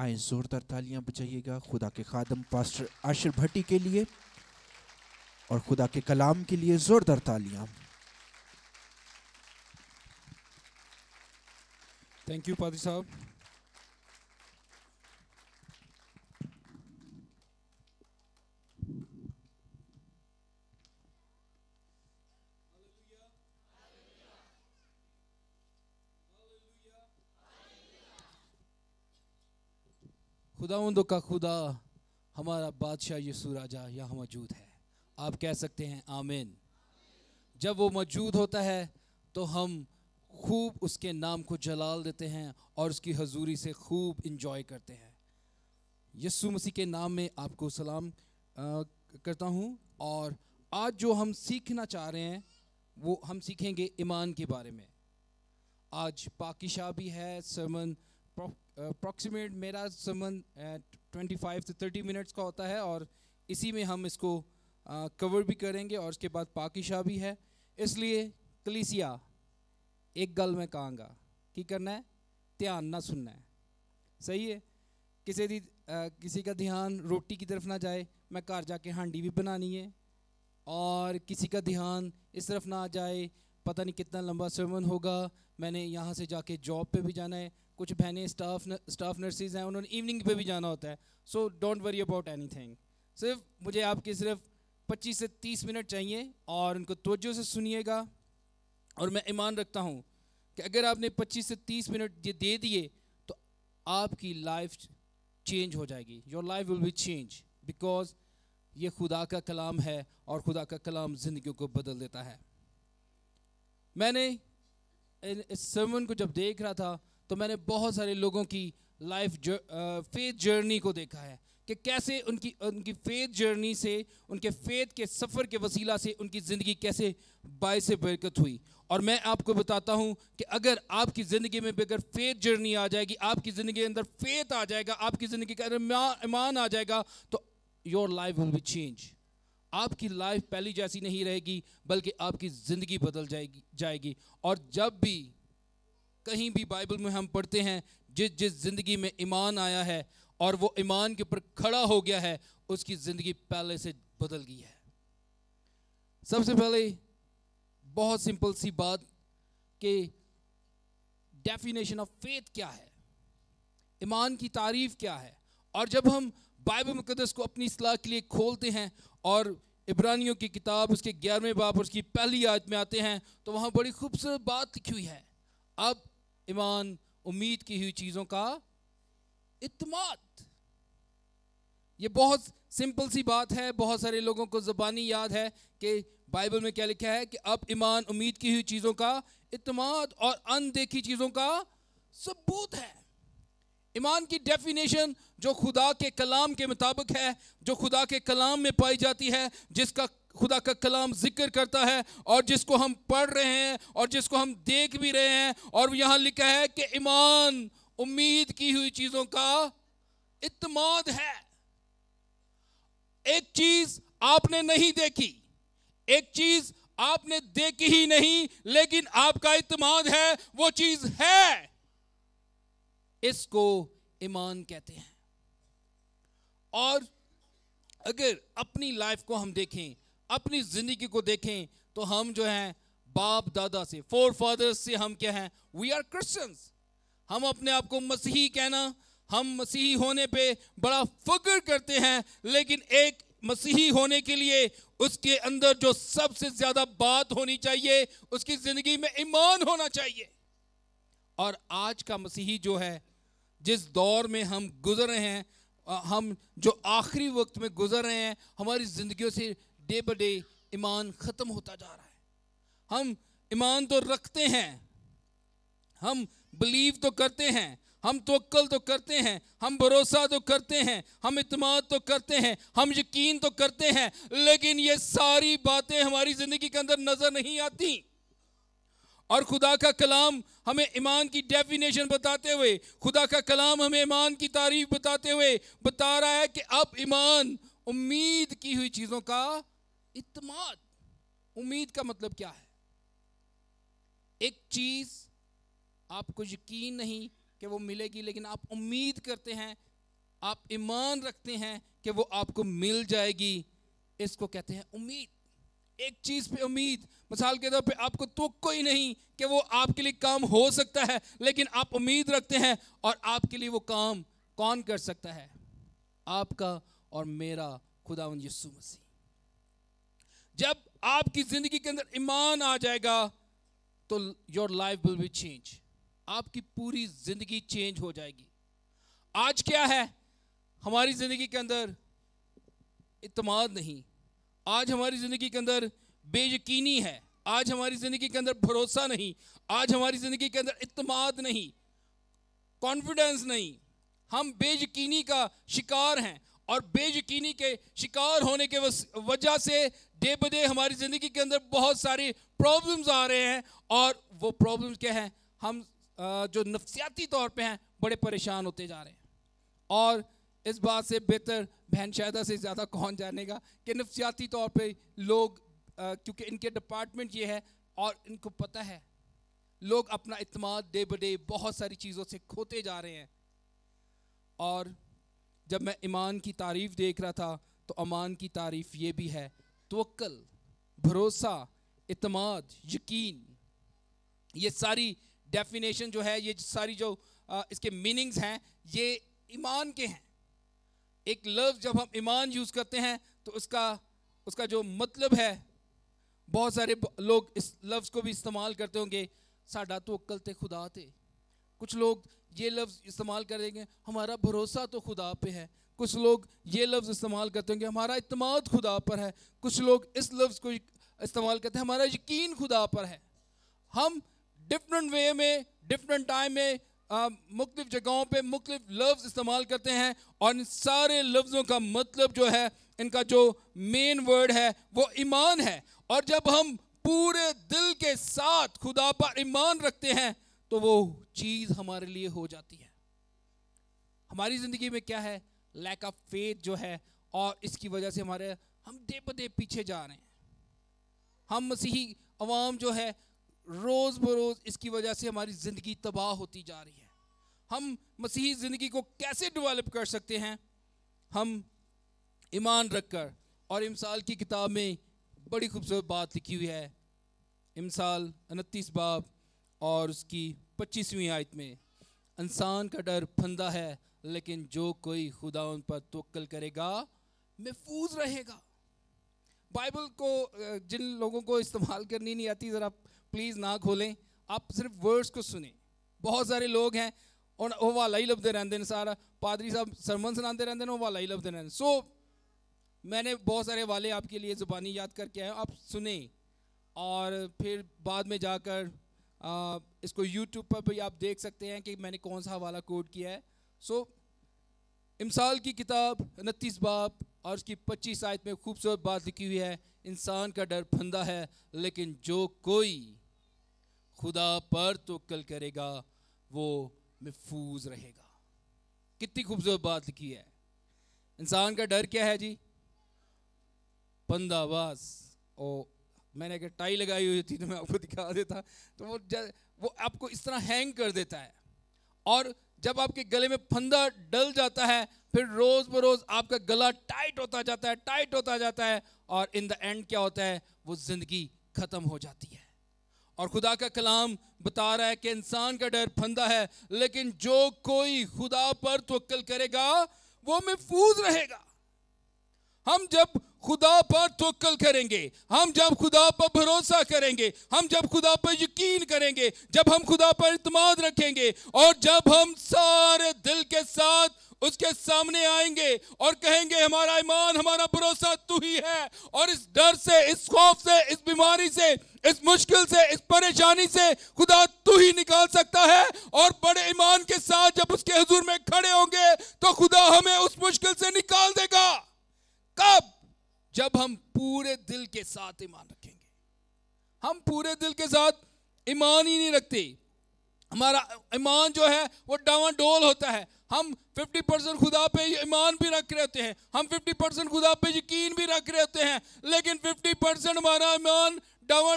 आए जोरदार तालियां बजाइएगा खुदा के खादम पास्टर आशिर भट्टी के लिए और खुदा के कलाम के लिए जोरदार तालियां थैंक यू पादी साहब खुदाउंद का खुदा हमारा बादशाह यसू राजा यहाँ मौजूद है आप कह सकते हैं आमीन जब वो मौजूद होता है तो हम खूब उसके नाम को जलाल देते हैं और उसकी हजूरी से खूब इंजॉय करते हैं यसु मसीह के नाम में आपको सलाम आ, करता हूँ और आज जो हम सीखना चाह रहे हैं वो हम सीखेंगे ईमान के बारे में आज पाकिशा भी है सरमन अप्रॉक्सीमेट मेरा संबंध ट्वेंटी फाइव से थर्टी मिनट्स का होता है और इसी में हम इसको कवर uh, भी करेंगे और उसके बाद पाकिशा भी है इसलिए कलीसिया एक गल मैं कहंगा कि करना है ध्यान ना सुनना है सही है किसी की uh, किसी का ध्यान रोटी की तरफ ना जाए मैं घर जाके हांडी भी बनानी है और किसी का ध्यान इस तरफ ना जाए पता नहीं कितना लंबा सेवन होगा मैंने यहाँ से जाके जॉब पे भी जाना है कुछ बहनें स्टाफ स्टाफ नर्सिस हैं उन्होंने इवनिंग पे भी जाना होता है so don't worry about anything सिर्फ मुझे आपके सिर्फ 25 से 30 मिनट चाहिए और उनको तोजो से सुनिएगा और मैं ईमान रखता हूँ कि अगर आपने 25 से 30 मिनट ये दे दिए तो आपकी लाइफ चेंज हो जाएगी your life will be change because ये खुदा का कलाम है और खुदा का कलाम ज़िंदगी को बदल देता है मैंने इस सर्वन को जब देख रहा था तो मैंने बहुत सारे लोगों की लाइफ जर, फेथ जर्नी को देखा है कि कैसे उनकी उनकी फेथ जर्नी से उनके फेथ के सफ़र के वसीला से उनकी ज़िंदगी कैसे से बरकत हुई और मैं आपको बताता हूँ कि अगर आपकी ज़िंदगी में अगर फेथ जर्नी आ जाएगी आपकी ज़िंदगी के अंदर फेथ आ जाएगा आपकी ज़िंदगी के अंदर ईमान आ जाएगा तो your life will be change आपकी लाइफ पहली जैसी नहीं रहेगी बल्कि आपकी ज़िंदगी बदल जाएगी जाएगी और जब भी कहीं भी बाइबल में हम पढ़ते हैं जिस जिस ज़िंदगी में ईमान आया है और वो ईमान के ऊपर खड़ा हो गया है उसकी ज़िंदगी पहले से बदल गई है सबसे पहले बहुत सिंपल सी बात कि डेफिनेशन ऑफ फेथ क्या है ईमान की तारीफ क्या है और जब हम बाइबल मुकदस को अपनी सलाह के लिए खोलते हैं और इब्रानियों की किताब उसके ग्यारहवें बाप उसकी पहली आयत में आते हैं तो वहाँ बड़ी खूबसूरत बात लिखी हुई है अब ईमान उम्मीद की हुई चीज़ों का इतमाद ये बहुत सिंपल सी बात है बहुत सारे लोगों को ज़बानी याद है कि बाइबल में क्या लिखा है कि अब ईमान उम्मीद की हुई चीज़ों का इतमाद और अनदेखी चीज़ों का सबूत है ईमान की डेफिनेशन जो खुदा के कलाम के मुताबिक है जो खुदा के कलाम में पाई जाती है जिसका खुदा का कलाम जिक्र करता है और जिसको हम पढ़ रहे हैं और जिसको हम देख भी रहे हैं और यहाँ लिखा है कि ईमान उम्मीद की हुई चीज़ों का इतमाद है एक चीज़ आपने नहीं देखी एक चीज़ आपने देखी ही नहीं लेकिन आपका इतमाद है वो चीज़ है इसको ईमान कहते हैं और अगर अपनी लाइफ को हम देखें अपनी ज़िंदगी को देखें तो हम जो हैं बाप दादा से फोर फादर्स से हम क्या हैं वी आर क्रिश्चियंस हम अपने आप को मसीही कहना हम मसीही होने पे बड़ा फक्र करते हैं लेकिन एक मसीही होने के लिए उसके अंदर जो सबसे ज़्यादा बात होनी चाहिए उसकी ज़िंदगी में ईमान होना चाहिए और आज का मसीही जो है जिस दौर में हम गुजर रहे हैं हम जो आखिरी वक्त में गुजर रहे हैं हमारी ज़िंदगियों से डे ब डे ईमान ख़त्म होता जा रहा है हम ईमान तो रखते हैं हम बिलीव तो करते हैं हम तोक्ल तो करते हैं हम भरोसा तो करते हैं हम इतमाद तो करते हैं हम यकीन तो करते हैं लेकिन ये सारी बातें हमारी ज़िंदगी के अंदर नज़र नहीं आती और खुदा का कलाम हमें ईमान की डेफिनेशन बताते हुए खुदा का कलाम हमें ईमान की तारीफ बताते हुए बता रहा है कि अब ईमान उम्मीद की हुई चीज़ों का इतमाद उम्मीद का मतलब क्या है एक चीज़ आपको यकीन नहीं कि वो मिलेगी लेकिन आप उम्मीद करते हैं आप ईमान रखते हैं कि वो आपको मिल जाएगी इसको कहते हैं उम्मीद एक चीज़ पे उम्मीद मिसाल के तौर पे आपको तो कोई नहीं कि वो आपके लिए काम हो सकता है लेकिन आप उम्मीद रखते हैं और आपके लिए वो काम कौन कर सकता है आपका और मेरा खुदा यीशु मसीह जब आपकी जिंदगी के अंदर ईमान आ जाएगा तो your life will be change आपकी पूरी जिंदगी चेंज हो जाएगी आज क्या है हमारी जिंदगी के अंदर इतमाद नहीं आज हमारी जिंदगी के अंदर बेयकीनी है आज हमारी जिंदगी के अंदर भरोसा नहीं आज हमारी जिंदगी के अंदर इतमाद नहीं कॉन्फिडेंस नहीं हम बेयकीनी का शिकार हैं और बेयकीनी के शिकार होने के वजह से डे ब डे हमारी ज़िंदगी के अंदर बहुत सारी प्रॉब्लम्स आ रहे हैं और वो प्रॉब्लम्स क्या हैं हम जो नफसियाती तौर पे हैं बड़े परेशान होते जा रहे हैं और इस बात से बेहतर बहन शायदा से ज़्यादा कौन जानेगा कि नफसियाती तौर पे लोग क्योंकि इनके डिपार्टमेंट ये है और इनको पता है लोग अपना अतमाद डे ब डे बहुत सारी चीज़ों से खोते जा रहे हैं और जब मैं ईमान की तारीफ़ देख रहा था तो अमान की तारीफ़ ये भी है तवक्ल भरोसा इतमाद यकीन ये सारी डेफिनेशन जो है ये सारी जो आ, इसके मीनिंग्स हैं ये ईमान के हैं एक लफ्ज़ जब हम ईमान यूज़ करते हैं तो उसका उसका जो मतलब है बहुत सारे लोग इस लफ्ज़ को भी इस्तेमाल करते होंगे साडा तो अक्ल थे खुदा थे कुछ लोग ये लफ्ज़ इस्तेमाल करेंगे हमारा भरोसा तो खुदा पे है कुछ लोग ये लफ्ज़ इस्तेमाल करते हैं कि हमारा इतमाद खुदा पर है कुछ लोग इस लफ्ज़ को इस्तेमाल करते हैं हमारा यकीन खुदा पर है हम डिफरेंट वे में डिफरेंट टाइम में मुख्तफ जगहों पर मुख्तफ लफ्ज़ इस्तेमाल करते हैं और इन सारे लफ्ज़ों का मतलब जो है इनका जो मेन वर्ड है वो ईमान है और जब हम पूरे दिल के साथ खुदा पर ईमान रखते हैं तो वो चीज़ हमारे लिए हो जाती है हमारी ज़िंदगी में क्या है लैक ऑफ फेथ जो है और इसकी वजह से हमारे हम दे बदे पीछे जा रहे हैं हम मसीही अवाम जो है रोज़ बरोज़ इसकी वजह से हमारी ज़िंदगी तबाह होती जा रही है हम मसीही ज़िंदगी को कैसे डेवलप कर सकते हैं हम ईमान रखकर और इमसाल की किताब में बड़ी खूबसूरत बात लिखी हुई है इमसाल उनतीस बाब और उसकी पच्चीसवीं आयत में इंसान का डर फंदा है लेकिन जो कोई खुदा उन पर तवक्ल करेगा महफूज रहेगा बाइबल को जिन लोगों को इस्तेमाल करनी नहीं आती ज़रा प्लीज़ ना खोलें आप सिर्फ वर्ड्स को सुने बहुत सारे लोग हैं और वो वाला ही लभते रहते हैं सारा पादरी साहब सरमन सुनाते रहते हैं वो वाला ही लभते रहते हैं सो मैंने बहुत सारे वाले आपके लिए ज़ुबानी याद करके आए आप सुने और फिर बाद में जाकर आ, इसको यूट्यूब पर भी आप देख सकते हैं कि मैंने कौन सा हवाला कोड किया है सो इमसाल की किताब उनतीस बाप और उसकी पच्चीस आयत में खूबसूरत बात लिखी हुई है इंसान का डर फंदा है लेकिन जो कोई खुदा पर तो कल करेगा वो महफूज रहेगा कितनी खूबसूरत बात लिखी है इंसान का डर क्या है जी पंदावास ओ मैंने अगर टाई लगाई हुई थी तो मैं आपको दिखा देता तो वो वो आपको इस तरह हैंग कर देता है और जब आपके गले में फंदा डल जाता है फिर रोज बरोज आपका गला टाइट होता जाता है टाइट होता जाता है और इन द एंड क्या होता है वो जिंदगी खत्म हो जाती है और खुदा का कलाम बता रहा है कि इंसान का डर फंदा है लेकिन जो कोई खुदा पर तो करेगा वो महफूज रहेगा हम जब खुदा पर तवक्ल करेंगे हम जब खुदा पर भरोसा करेंगे हम जब खुदा पर यकीन करेंगे जब हम खुदा पर इतमाद रखेंगे और जब हम सारे दिल के साथ उसके सामने आएंगे और कहेंगे हमारा ईमान हमारा भरोसा तू ही है और इस डर से इस खौफ से इस बीमारी से इस मुश्किल से इस परेशानी से खुदा तू ही निकाल सकता है और बड़े ईमान के साथ जब उसके हजूर में खड़े होंगे तो खुदा हमें उस मुश्किल से निकाल देगा कब जब हम पूरे दिल के साथ ईमान रखेंगे हम पूरे दिल के साथ ईमान ही नहीं रखते हमारा ईमान जो है वो डोल होता है हम 50 परसेंट खुदा पे ईमान भी रख रहे होते हैं हम 50 परसेंट खुदा पे यकीन भी रख रहे होते हैं लेकिन 50 परसेंट हमारा ईमान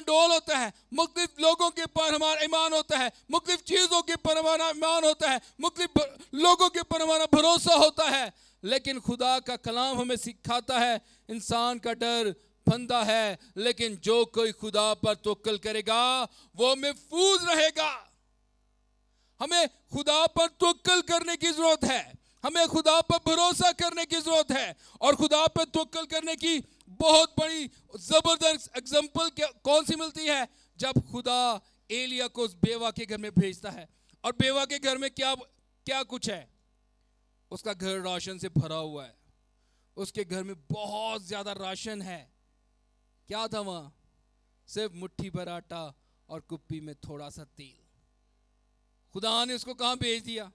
डोल होता है मुख्तफ लोगों के पर हमारा ईमान होता है मुख्तु चीज़ों के पर हमारा ईमान होता है मुख्तु लोगों के पर हमारा भरोसा होता है लेकिन खुदा का कलाम हमें सिखाता है इंसान का डर फंदा है लेकिन जो कोई खुदा पर तोकल करेगा वो महफूज रहेगा हमें खुदा पर तोकल करने की ज़रूरत है हमें खुदा पर भरोसा करने की ज़रूरत है और खुदा पर तोकल करने की बहुत बड़ी ज़बरदस्त एग्जाम्पल कौन सी मिलती है जब खुदा एलिया को बेवा के घर में भेजता है और बेवा के घर में क्या क्या कुछ है उसका घर राशन से भरा हुआ है उसके घर में बहुत ज़्यादा राशन है क्या था वहाँ सिर्फ मुट्ठी भर आटा और कुप्पी में थोड़ा सा तेल खुदा ने उसको कहाँ भेज दिया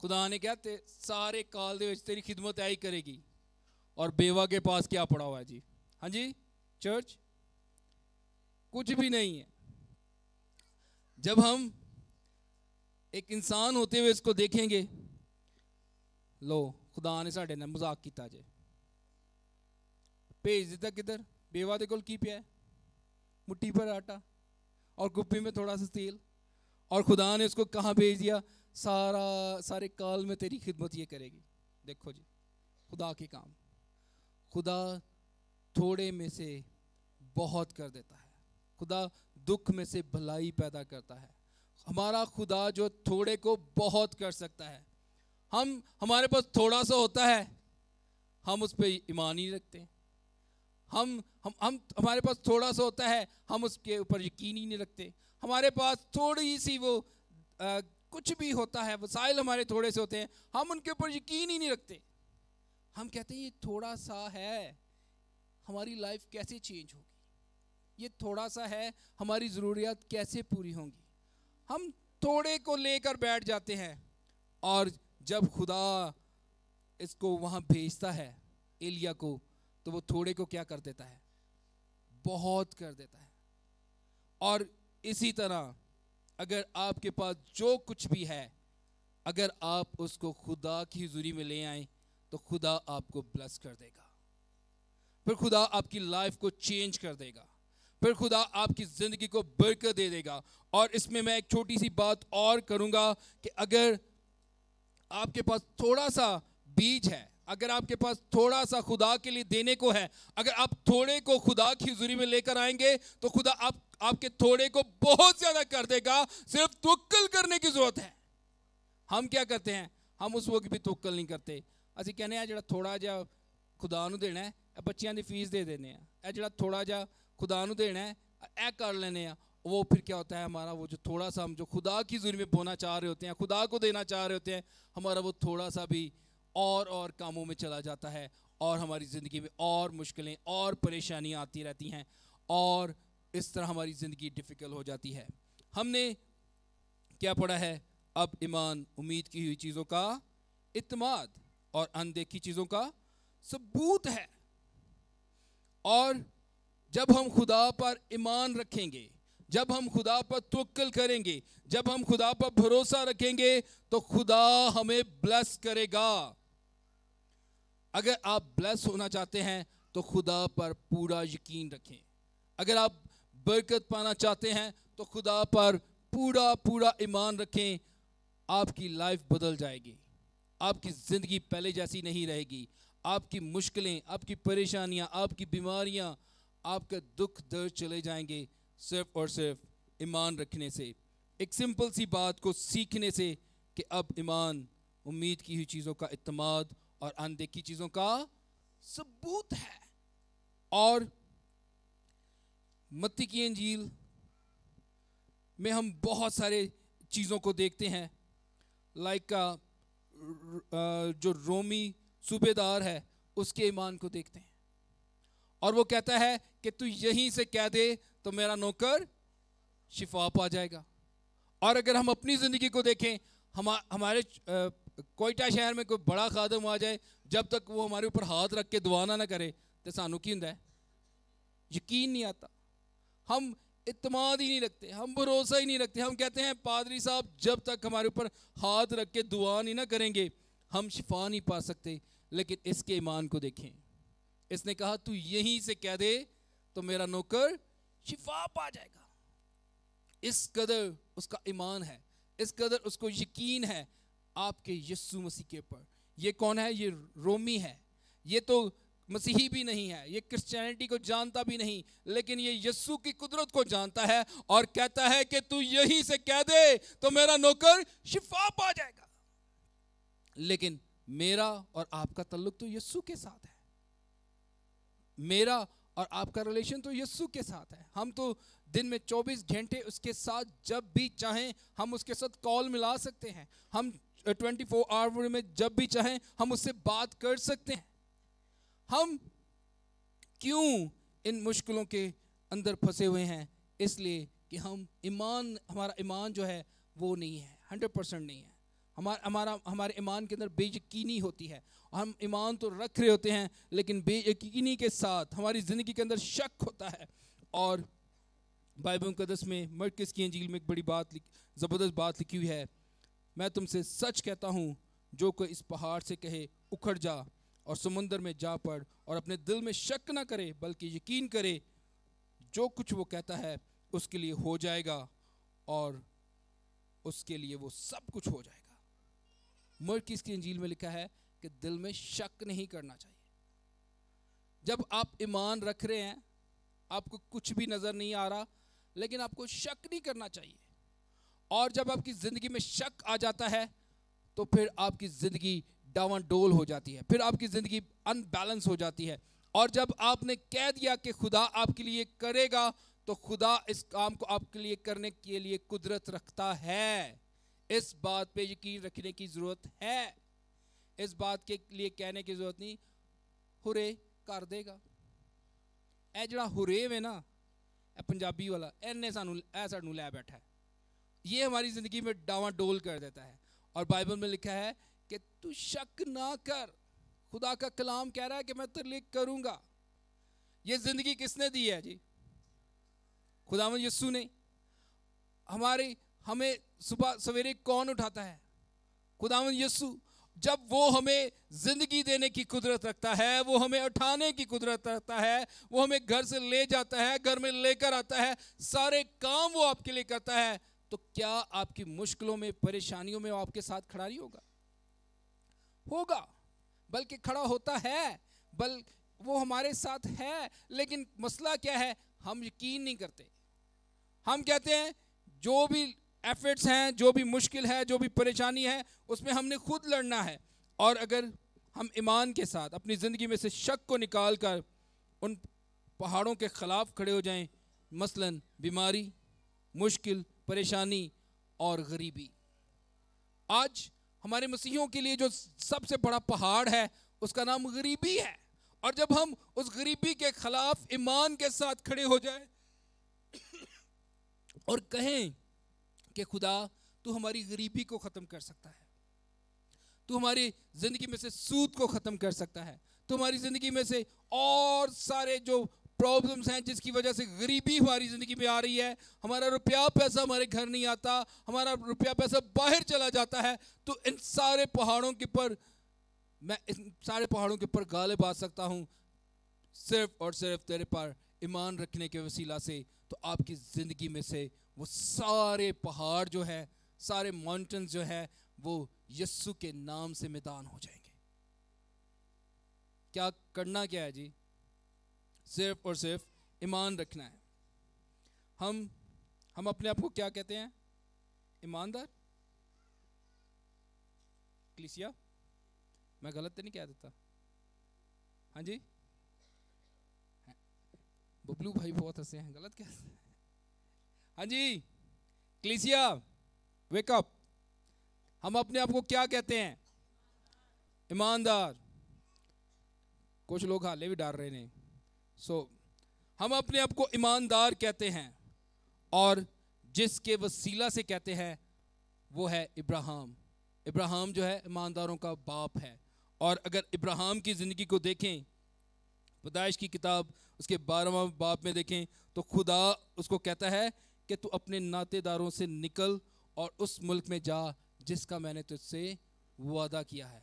खुदा ने क्या ते सारे काल दे तेरी खिदमत आई करेगी और बेवा के पास क्या पड़ा हुआ है जी हाँ जी चर्च कुछ भी नहीं है जब हम एक इंसान होते हुए इसको देखेंगे लो खुदा ने साडे ने मजाक ਕੀਤਾ जे भेज दिता किधर बेवा दे कोल की पर आटा और गुप्पी में थोड़ा सा तेल और खुदा ने उसको कहाँ भेज दिया सारा सारे काल में तेरी खिदमत ये करेगी देखो जी खुदा के काम खुदा थोड़े में से बहुत कर देता है खुदा दुख में से भलाई पैदा करता है हमारा खुदा जो थोड़े को बहुत कर सकता है हम हमारे पास थोड़ा सा होता है हम उस पर ईमान नहीं रखते हम हम हम हमारे पास थोड़ा सा होता है हम उसके ऊपर यकीन ही नहीं रखते हमारे पास थोड़ी सी वो आ, कुछ भी होता है वसाइल हमारे थोड़े से होते हैं हम उनके ऊपर यकीन ही नहीं रखते हम कहते हैं ये थोड़ा सा है हमारी लाइफ कैसे चेंज होगी ये थोड़ा सा है हमारी ज़रूरियात कैसे पूरी होंगी हम थोड़े को लेकर बैठ जाते हैं और जब खुदा इसको वहाँ भेजता है एलिया को तो वो थोड़े को क्या कर देता है बहुत कर देता है और इसी तरह अगर आपके पास जो कुछ भी है अगर आप उसको खुदा की हजूरी में ले आए तो खुदा आपको ब्लस कर देगा फिर खुदा आपकी लाइफ को चेंज कर देगा फिर खुदा आपकी ज़िंदगी को बरकत दे देगा और इसमें मैं एक छोटी सी बात और करूँगा कि अगर आपके पास थोड़ा सा बीज है अगर आपके पास थोड़ा सा खुदा के लिए देने को है अगर आप थोड़े को खुदा की हजूरी में लेकर आएंगे तो खुदा आप आपके थोड़े को बहुत ज्यादा कर देगा सिर्फ तुक्कल करने की जरूरत है हम क्या करते हैं हम उस वक्त भी तुक्कल नहीं करते ਅਸੀਂ कहने जो थोड़ा जहा खुदा देना है बच्चों की फीस दे देने जो थोड़ा ਆ खुदा देना है ए कर ਨੂੰ ਦੇਣਾ वो फिर क्या होता है हमारा वो जो थोड़ा सा हम जो खुदा की जुरी में बोना चाह रहे होते हैं खुदा को देना चाह रहे होते हैं हमारा वो थोड़ा सा भी और और कामों में चला जाता है और हमारी ज़िंदगी में और मुश्किलें और परेशानियाँ आती रहती हैं और इस तरह हमारी ज़िंदगी डिफ़िकल्ट हो जाती है हमने क्या पढ़ा है अब ईमान उम्मीद की हुई चीज़ों का इतमाद और अनदेखी चीज़ों का सबूत है और जब हम खुदा पर ईमान रखेंगे जब हम खुदा पर तुक्ल करेंगे जब हम खुदा पर भरोसा रखेंगे तो खुदा हमें ब्लेस करेगा अगर आप ब्लेस होना चाहते हैं तो खुदा पर पूरा यकीन रखें अगर आप बरकत पाना चाहते हैं तो खुदा पर पूरा पूरा ईमान रखें आपकी लाइफ बदल जाएगी आपकी ज़िंदगी पहले जैसी नहीं रहेगी आपकी मुश्किलें आपकी परेशानियां आपकी बीमारियां आपका दुख दर्द चले जाएंगे सिर्फ और सिर्फ ईमान रखने से एक सिंपल सी बात को सीखने से कि अब ईमान उम्मीद की हुई चीज़ों का इतमाद और अनदेखी चीज़ों का सबूत है और मत्ती की अंजील में हम बहुत सारे चीज़ों को देखते हैं लाइक uh, uh, जो रोमी सूबेदार है उसके ईमान को देखते हैं और वो कहता है कि तू यहीं से कह दे तो मेरा नौकर शिफा पा जाएगा और अगर हम अपनी ज़िंदगी को देखें हम हमारे कोयटा शहर में कोई बड़ा खादम आ जाए जब तक वो हमारे ऊपर हाथ रख के दुआ ना करे तो सानू की होंगे यकीन नहीं आता हम इतमाद ही नहीं रखते हम भरोसा ही नहीं रखते हम कहते हैं पादरी साहब जब तक हमारे ऊपर हाथ रख के दुआ नहीं ना करेंगे हम शिफा नहीं पा सकते लेकिन इसके ईमान को देखें इसने कहा तू यहीं से कह दे तो मेरा नौकर शिफा पा जाएगा इस कदर उसका ईमान है इस कदर उसको यकीन है आपके यस्सु मसीह के ऊपर ये कौन है ये रोमी है ये तो मसीही भी नहीं है ये क्रिश्चियनिटी को जानता भी नहीं लेकिन ये यस्सु की कुदरत को जानता है और कहता है कि तू यहीं से कह दे तो मेरा नौकर शिफा पा जाएगा लेकिन मेरा और आपका तल्लुक तो यस्सु के साथ है मेरा और आपका रिलेशन तो यस्सु के साथ है हम तो दिन में 24 घंटे उसके साथ जब भी चाहें हम उसके साथ कॉल मिला सकते हैं हम 24 फोर आवर में जब भी चाहें हम उससे बात कर सकते हैं हम क्यों इन मुश्किलों के अंदर फंसे हुए हैं इसलिए कि हम ईमान हमारा ईमान जो है वो नहीं है हंड्रेड परसेंट नहीं है हमारा हमारा हमारे ईमान के अंदर बेयकीनी होती है हम ईमान तो रख रहे होते हैं लेकिन बेयकीनी के साथ हमारी ज़िंदगी के अंदर शक होता है और बाइबल मुकदस में मरकज़ की अंजील में एक बड़ी बात ज़बरदस्त बात लिखी हुई है मैं तुमसे सच कहता हूँ जो कोई इस पहाड़ से कहे उखड़ जा और समंदर में जा पड़ और अपने दिल में शक ना करे बल्कि यकीन करे जो कुछ वो कहता है उसके लिए हो जाएगा और उसके लिए वो सब कुछ हो जाएगा मर्किस की अंजील में लिखा है कि दिल में शक नहीं करना चाहिए जब आप ईमान रख रहे हैं आपको कुछ भी नज़र नहीं आ रहा लेकिन आपको शक नहीं करना चाहिए और जब आपकी ज़िंदगी में शक आ जाता है तो फिर आपकी ज़िंदगी डोल हो जाती है फिर आपकी ज़िंदगी अनबैलेंस हो जाती है और जब आपने कह दिया कि खुदा आपके लिए करेगा तो खुदा इस काम को आपके लिए करने के लिए कुदरत रखता है इस बात पे यकीन रखने की ज़रूरत है इस बात के लिए कहने की ज़रूरत नहीं हुरे कर देगा यह ਜਿਹੜਾ हुरे में ना पंजाबी वाला ਵਾਲਾ ਇਹਨੇ सू ਇਹ ਸਾਨੂੰ ਲੈ ये हमारी ज़िंदगी में डावा डोल कर देता है और बाइबल में लिखा है कि तू शक ना कर खुदा का कलाम कह रहा है कि मैं तेरे लिए करूँगा ये ज़िंदगी किसने दी है जी खुदा यस्सू ने हमारी हमें सुबह सवेरे कौन उठाता है खुदावन यस्सु जब वो हमें ज़िंदगी देने की कुदरत रखता है वो हमें उठाने की कुदरत रखता है वो हमें घर से ले जाता है घर में लेकर आता है सारे काम वो आपके लिए करता है तो क्या आपकी मुश्किलों में परेशानियों में वो आपके साथ खड़ा नहीं होगा होगा बल्कि खड़ा होता है बल वो हमारे साथ है लेकिन मसला क्या है हम यकीन नहीं करते हम कहते हैं जो भी एफर्ट्स हैं जो भी मुश्किल है जो भी परेशानी है उसमें हमने खुद लड़ना है और अगर हम ईमान के साथ अपनी ज़िंदगी में से शक को निकाल कर उन पहाड़ों के ख़िलाफ़ खड़े हो जाएं मसलन बीमारी मुश्किल परेशानी और गरीबी आज हमारे मसीहों के लिए जो सबसे बड़ा पहाड़ है उसका नाम गरीबी है और जब हम उस गरीबी के खिलाफ ईमान के साथ खड़े हो जाए और कहें कि खुदा तू हमारी गरीबी को ख़त्म कर सकता है तू हमारी ज़िंदगी में से सूद को ख़त्म कर सकता है तू हमारी ज़िंदगी में से और सारे जो प्रॉब्लम्स हैं जिसकी वजह से गरीबी हमारी ज़िंदगी में आ रही है हमारा रुपया पैसा हमारे घर नहीं आता हमारा रुपया पैसा बाहर चला जाता है तो इन सारे पहाड़ों के पर मैं इन सारे पहाड़ों के ऊपर गाले आ सकता हूँ सिर्फ और सिर्फ तेरे पर ईमान रखने के वसीला से तो आपकी ज़िंदगी में से वो सारे पहाड़ जो है सारे माउंटेन्स जो है वो यस्सु के नाम से मैदान हो जाएंगे क्या करना क्या है जी सिर्फ और सिर्फ ईमान रखना है हम हम अपने आप को क्या कहते हैं ईमानदार क्लिसिया मैं गलत तो नहीं कह देता हाँ जी हाँ, बबलू भाई बहुत हंसे हैं गलत कह हाँ जी क्लिसिया वेकअप हम अपने आप को क्या कहते हैं ईमानदार कुछ लोग हाले भी डाल रहे हैं सो so, हम अपने आप को ईमानदार कहते हैं और जिसके वसीला से कहते हैं वो है इब्राहिम इब्राहिम जो है ईमानदारों का बाप है और अगर इब्राहिम की ज़िंदगी को देखें पैदाइश की किताब उसके बारहवा बाप में देखें तो खुदा उसको कहता है कि तू अपने नातेदारों से निकल और उस मुल्क में जा जिसका मैंने तुझसे वादा किया है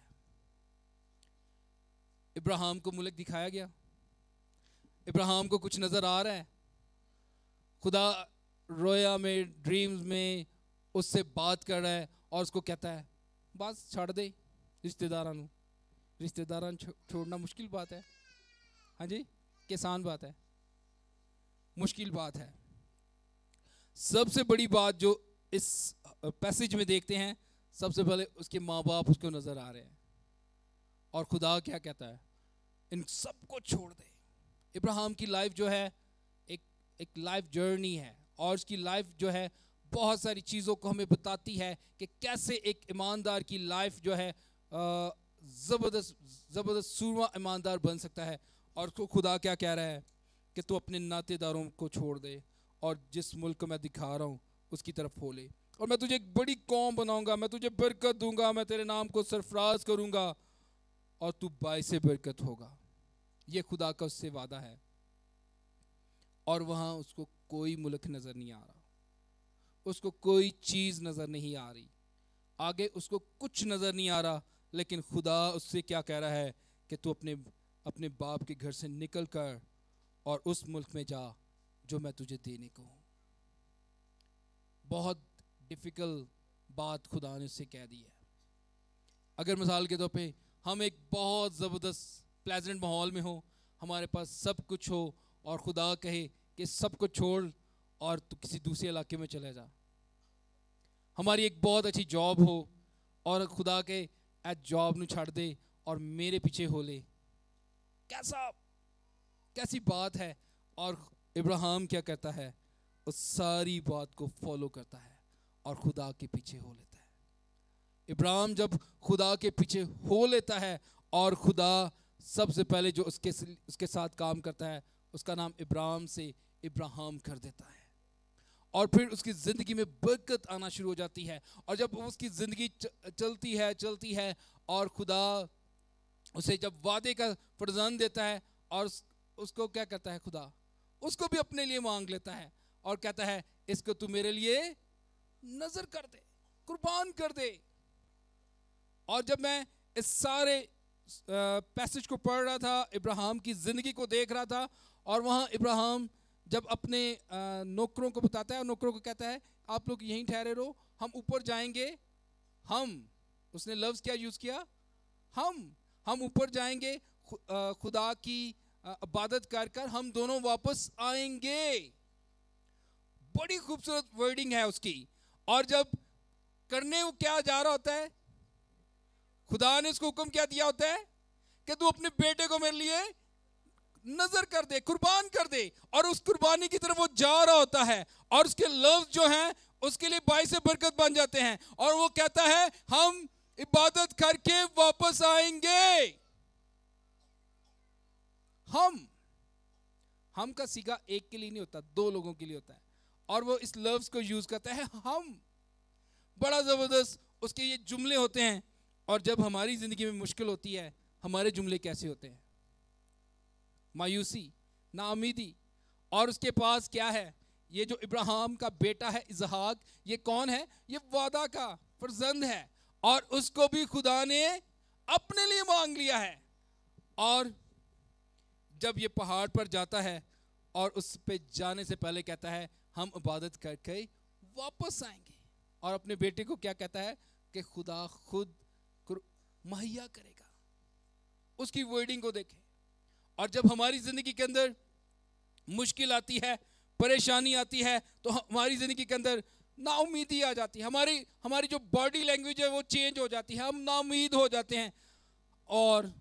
इब्राहिम को मुल्क दिखाया गया इब्राहिम को कुछ नज़र आ रहा है खुदा रोया में ड्रीम्स में उससे बात कर रहा है और उसको कहता है बस छोड़ दे रिश्तेदार रिश्तेदार छोड़ना मुश्किल बात है हाँ जी किसान बात है मुश्किल बात है सबसे बड़ी बात जो इस पैसेज में देखते हैं सबसे पहले उसके माँ बाप उसको नज़र आ रहे हैं और खुदा क्या कहता है इन सबको छोड़ दे इब्राहिम की लाइफ जो है एक एक लाइफ जर्नी है और उसकी लाइफ जो है बहुत सारी चीज़ों को हमें बताती है कि कैसे एक ईमानदार की लाइफ जो है ज़बरदस्त ज़बरदस्त सूरमा ईमानदार बन सकता है और खुदा क्या कह रहा है कि तू अपने नातेदारों को छोड़ दे और जिस मुल्क को मैं दिखा रहा हूँ उसकी तरफ हो ले और मैं तुझे एक बड़ी कौम बनाऊंगा मैं तुझे बरकत दूंगा मैं तेरे नाम को सरफराज करूंगा और तू से बरकत होगा ये खुदा का उससे वादा है और वहाँ उसको कोई मुल्क नज़र नहीं आ रहा उसको कोई चीज़ नज़र नहीं आ रही आगे उसको कुछ नज़र नहीं आ रहा लेकिन खुदा उससे क्या कह रहा है कि तू अपने अपने बाप के घर से निकल कर और उस मुल्क में जा जो मैं तुझे देने को हूँ बहुत डिफ़िकल्ट बात खुदा ने उससे कह दी है अगर मिसाल के तौर पे हम एक बहुत ज़बरदस्त प्लेजेंट माहौल में हो हमारे पास सब कुछ हो और खुदा कहे कि सब कुछ छोड़ और तू किसी दूसरे इलाके में चले जा हमारी एक बहुत अच्छी जॉब हो और खुदा के ए जॉब न छड़ दे और मेरे पीछे हो ले कैसा कैसी बात है और इब्राहिम क्या कहता है उस सारी बात को फॉलो करता है और खुदा के पीछे हो लेता है इब्राहिम जब खुदा के पीछे हो लेता है और खुदा सबसे पहले जो उसके उसके साथ काम करता है उसका नाम इब्राहिम से इब्राहिम कर देता है और फिर उसकी ज़िंदगी में बरकत आना शुरू हो जाती है और जब उसकी ज़िंदगी चलती है चलती है और खुदा उसे जब वादे का फरजान देता है और उसको क्या करता है खुदा उसको भी अपने लिए मांग लेता है और कहता है इसको तू मेरे लिए नजर कर दे कुर्बान कर दे और जब मैं इस सारे पैसेज को पढ़ रहा था इब्राहिम की ज़िंदगी को देख रहा था और वहां इब्राहिम जब अपने नौकरों को बताता है और नौकरों को कहता है आप लोग यहीं ठहरे रहो हम ऊपर जाएंगे हम उसने लफ्ज़ क्या यूज़ किया हम हम ऊपर जाएंगे खुदा की इबादत कर कर हम दोनों वापस आएंगे बड़ी खूबसूरत वर्डिंग है उसकी और जब करने वो क्या जा रहा होता है खुदा ने उसको हुक्म क्या दिया होता है कि तू अपने बेटे को मेरे लिए नजर कर दे कुर्बान कर दे और उस कुर्बानी की तरफ वो जा रहा होता है और उसके लफ्ज जो हैं उसके लिए बाई से बरकत बन जाते हैं और वो कहता है हम इबादत करके वापस आएंगे हम हम का सीगा एक के लिए नहीं होता दो लोगों के लिए होता है और वो इस लफ्ज़ को यूज़ करता है हम बड़ा ज़बरदस्त उसके ये जुमले होते हैं और जब हमारी ज़िंदगी में मुश्किल होती है हमारे जुमले कैसे होते हैं मायूसी नाउमीदी और उसके पास क्या है ये जो इब्राहिम का बेटा है इजहाक ये कौन है ये वादा का फर्जंद है और उसको भी खुदा ने अपने लिए मांग लिया है और जब ये पहाड़ पर जाता है और उस पे जाने से पहले कहता है हम इबादत करके वापस आएंगे और अपने बेटे को क्या कहता है कि खुदा खुद मुहैया करेगा उसकी वर्डिंग को देखें और जब हमारी ज़िंदगी के अंदर मुश्किल आती है परेशानी आती है तो हमारी ज़िंदगी के अंदर नाउमीदी आ जाती है हमारी हमारी जो बॉडी लैंग्वेज है वो चेंज हो जाती है हम नाउमीद हो जाते हैं और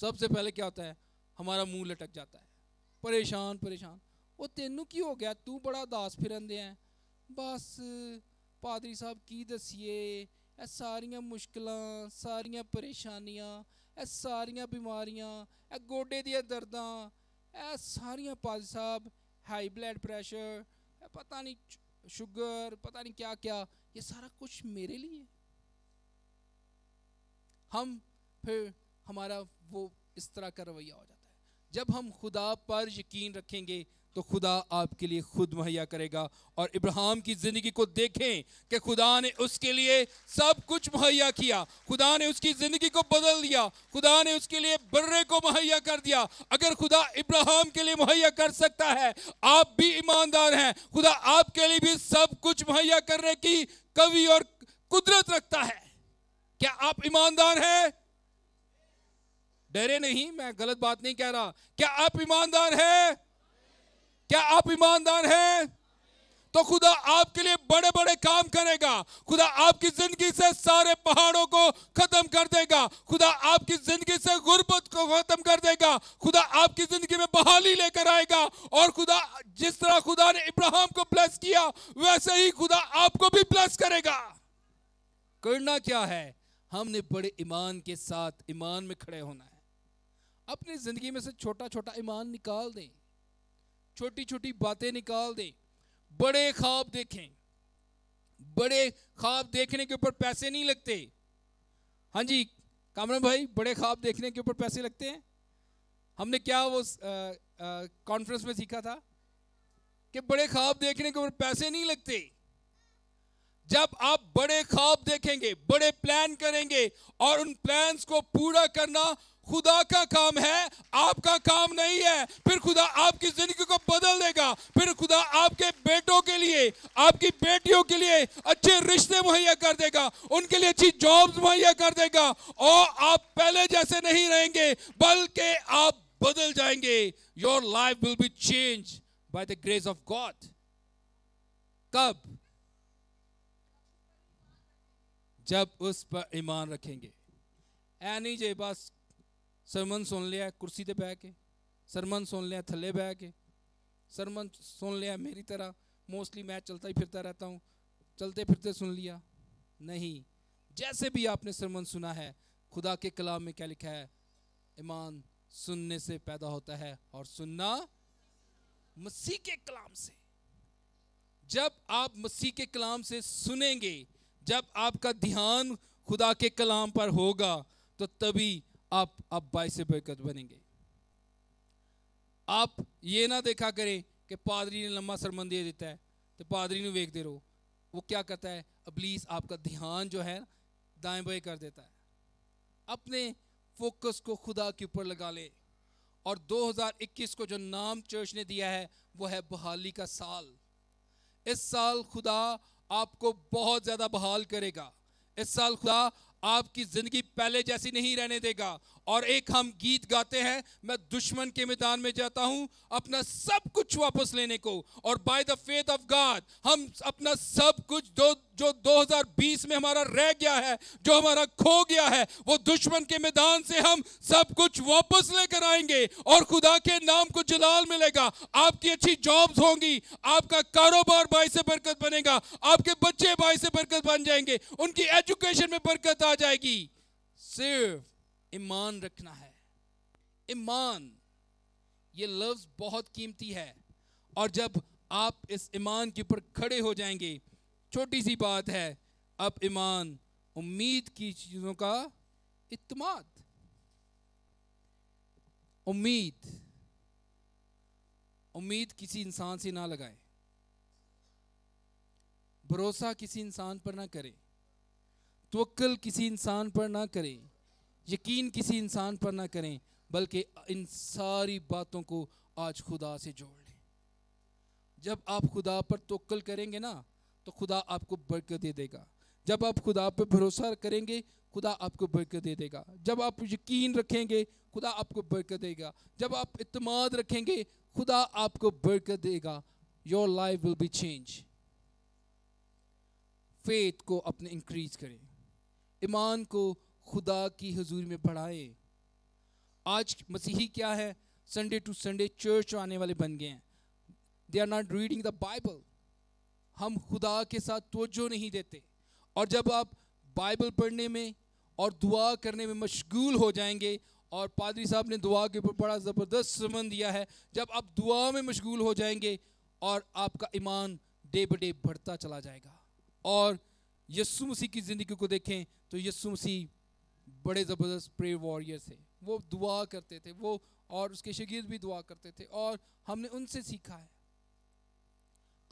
सबसे पहले क्या होता है हमारा मुंह लटक जाता है परेशान परेशान ਉਹ ਤੈਨੂੰ ਕੀ ਹੋ ਗਿਆ ਤੂੰ ਬੜਾ ਦਾਸ ਫਿਰੰਦੇ ਐ ਬਸ ਪਾਦਰੀ ਸਾਹਿਬ ਕੀ ਦਸੀਏ ਇਹ ਸਾਰੀਆਂ ਮੁਸ਼ਕਲਾਂ ਸਾਰੀਆਂ ਪਰੇਸ਼ਾਨੀਆਂ ਇਹ ਸਾਰੀਆਂ ਬਿਮਾਰੀਆਂ ਇਹ ਗੋਡੇ ਦੀਆਂ ਦਰਦਾਂ ਇਹ ਸਾਰੀਆਂ ਪਾਦਰੀ ਸਾਹਿਬ ਹਾਈ ਬਲੱਡ ਪ੍ਰੈਸ਼ਰ ਪਤਾ ਨਹੀਂ शुगर पता नहीं क्या क्या ये सारा कुछ मेरे लिए हम फिर हमारा वो इस तरह का रवैया हो जाता जब हम खुदा पर यकीन रखेंगे तो खुदा आपके लिए खुद मुहैया करेगा और इब्राहिम की ज़िंदगी को देखें कि खुदा ने उसके लिए सब कुछ मुहैया किया खुदा ने उसकी ज़िंदगी को बदल दिया खुदा ने उसके लिए बर्रे को मुहैया कर दिया अगर खुदा इब्राहिम के लिए मुहैया कर सकता है आप भी ईमानदार हैं खुदा आपके लिए भी सब कुछ मुहैया करने की कवि और कुदरत रखता है क्या आप ईमानदार हैं डरे नहीं मैं गलत बात नहीं कह रहा क्या आप ईमानदार हैं क्या आप ईमानदार हैं तो खुदा आपके लिए बड़े बड़े काम करेगा खुदा आपकी जिंदगी से सारे पहाड़ों को खत्म कर देगा खुदा आपकी जिंदगी से गुर्बत को खत्म कर देगा खुदा आपकी जिंदगी में बहाली लेकर आएगा और खुदा जिस तरह खुदा ने इब्राहिम को प्लस किया वैसे ही खुदा आपको भी प्लस करेगा करना क्या है हमने बड़े ईमान के साथ ईमान में खड़े होना है अपनी ज़िंदगी में से छोटा छोटा ईमान निकाल दें छोटी छोटी बातें निकाल दें बड़े ख्वाब देखें बड़े ख्वाब देखने के ऊपर पैसे नहीं लगते हाँ जी कामरान भाई बड़े ख्वाब देखने के ऊपर पैसे लगते हैं हमने क्या वो कॉन्फ्रेंस में सीखा था कि बड़े ख्वाब देखने के ऊपर पैसे नहीं लगते जब आप बड़े ख्वाब देखेंगे बड़े प्लान करेंगे और उन प्लान्स को पूरा करना खुदा का काम है आपका काम नहीं है फिर खुदा आपकी जिंदगी को बदल देगा फिर खुदा आपके बेटों के लिए आपकी बेटियों के लिए अच्छे रिश्ते मुहैया कर देगा उनके लिए अच्छी जॉब्स मुहैया कर देगा और आप पहले जैसे नहीं रहेंगे बल्कि आप बदल जाएंगे your life will be change by the grace of God कब जब उस पर ईमान रखेंगे ऐ नहीं जे बस सरमन सुन लिया कुर्सी पर बह के सरमन सुन लिया थले बह के सरमन सुन लिया मेरी तरह मोस्टली मैं चलता ही फिरता रहता हूँ चलते फिरते सुन लिया नहीं जैसे भी आपने सरमन सुना है खुदा के कलाम में क्या लिखा है ईमान सुनने से पैदा होता है और सुनना मसीह के कलाम से जब आप मसीह के कलाम से सुनेंगे जब आपका ध्यान खुदा के कलाम पर होगा तो तभी आप अब बाई से बरकत बनेंगे आप ये ना देखा करें कि पादरी ने लंबा सरमन दे देता है तो पादरी ने वेखते रहो वो क्या करता है अबलीस आपका ध्यान जो है दाएं बाएं कर देता है अपने फोकस को खुदा के ऊपर लगा ले और 2021 को जो नाम चर्च ने दिया है वो है बहाली का साल इस साल खुदा आपको बहुत ज़्यादा बहाल करेगा इस साल खुदा आपकी ज़िंदगी पहले जैसी नहीं रहने देगा और एक हम गीत गाते हैं मैं दुश्मन के मैदान में जाता हूं अपना सब कुछ वापस लेने को और by the faith of God हम अपना सब कुछ दो जो 2020 में हमारा रह गया है जो हमारा खो गया है वो दुश्मन के मैदान से हम सब कुछ वापस लेकर आएंगे और खुदा के नाम को जलाल मिलेगा आपकी अच्छी जॉब्स होंगी आपका कारोबार भाई से बरकत बनेगा आपके बच्चे भाई से बरकत बन जाएंगे उनकी एजुकेशन में बरकत आ जाएगी सिर्फ ईमान रखना है ईमान ये लफ्ज़ बहुत कीमती है और जब आप इस ईमान के ऊपर खड़े हो जाएंगे छोटी सी बात है अब ईमान उम्मीद की चीज़ों का इतमाद उम्मीद उम्मीद किसी इंसान से ना लगाए भरोसा किसी इंसान पर ना करें तो किसी इंसान पर ना करें यकीन किसी इंसान पर ना करें बल्कि इन सारी बातों को आज खुदा से जोड़ लें जब आप खुदा पर तोकल करेंगे ना तो खुदा आपको बरकत दे देगा जब आप खुदा पर भरोसा करेंगे खुदा आपको बरकत दे देगा जब आप यकीन रखेंगे खुदा आपको बरकत देगा जब आप इतमाद रखेंगे खुदा आपको बरकत देगा your life will be change faith को अपने इंक्रीज करें ईमान को खुदा की हजूरी में पढ़ाए आज मसीही क्या है संडे टू संडे चर्च आने वाले बन गए हैं they are not reading the Bible हम खुदा के साथ तोजो नहीं देते और जब आप बाइबल पढ़ने में और दुआ करने में मशगूल हो जाएंगे और पादरी साहब ने दुआ के ऊपर बड़ा ज़बरदस्त समन दिया है जब आप दुआ में मशगूल हो जाएंगे और आपका ईमान डे ब डे बढ़ता चला जाएगा और यस्सु मसीह की ज़िंदगी को देखें तो यस्सु मसीह बड़े ज़बरदस्त प्रे वॉरियर थे वो दुआ करते थे वो और उसके शगीर भी दुआ करते थे और हमने उनसे सीखा है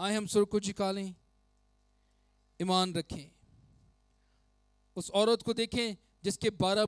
आए हम सुर को चिकालें ईमान रखें उस औरत को देखें जिसके बारह